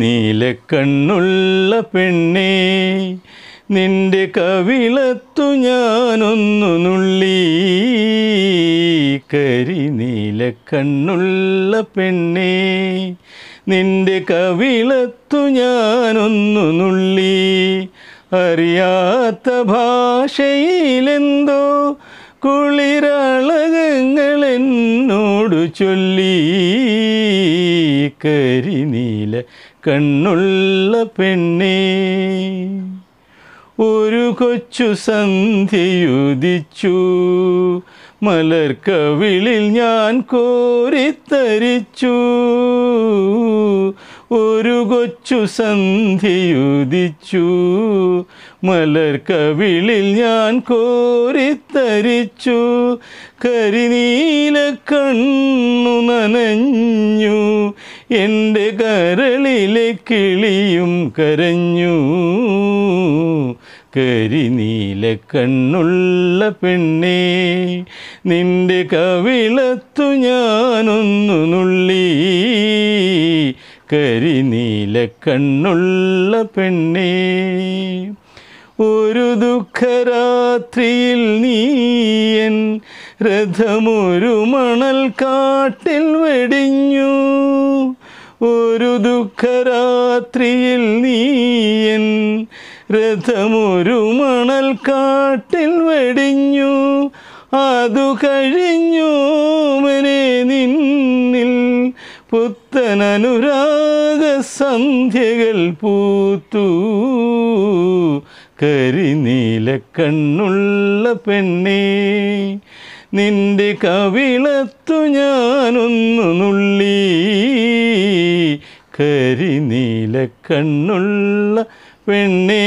നീല കണ്ണുള്ള പെണ്ണേ നിന്റെ കവിളത്തു ഞാനൊന്നു നുള്ളി കണ്ണുള്ള പെണ്ണേ നിന്റെ കവിളത്തു ഞാനൊന്നു നുള്ളി അറിയാത്ത ഭാഷയിലെന്തോ കുളിരളകങ്ങൾ എന്നോട് ചൊല്ലി കരി നീല കണ്ണുള്ള പെണ്ണേ ഒരു കൊച്ചു സന്ധിയുദിച്ചു മലർക്കവിളിൽ ഞാൻ കോരിത്തരിച്ചു ഒരു കൊച്ചു സന്ധിയുദിച്ചു മലർക്കവിളിൽ ഞാൻ കോരിത്തരിച്ചു കരിനീല കണ്ണു നനഞ്ഞു എൻ്റെ കരളിലെ കിളിയും കരഞ്ഞു കരിനീല കണ്ണുള്ള പെണ്ണേ നിന്റെ കവിളത്തു ഞാനൊന്നു നുള്ളി കരിനീല കണ്ണുള്ള പെണ്ണേ ഒരു ദുഃഖരാത്രിയിൽ നീയൻ രഥമൊരു മണൽ കാട്ടിൽ വെടിഞ്ഞു ഒരു ദുഃഖരാത്രിയിൽ നീയൻ രഥമൊരു മണൽ കാട്ടിൽ വെടിഞ്ഞു അതു കഴിഞ്ഞു മനെ നിന്നിൽ പുത്തനനുരാഗ സന്ധ്യകൾ പൂത്തു കരിനീല കണ്ണുള്ള പെണ്ണേ നിന്റെ കവിളത്തു ഞാനൊന്നു നുള്ളി കണ്ണുള്ള പെണ്ണേ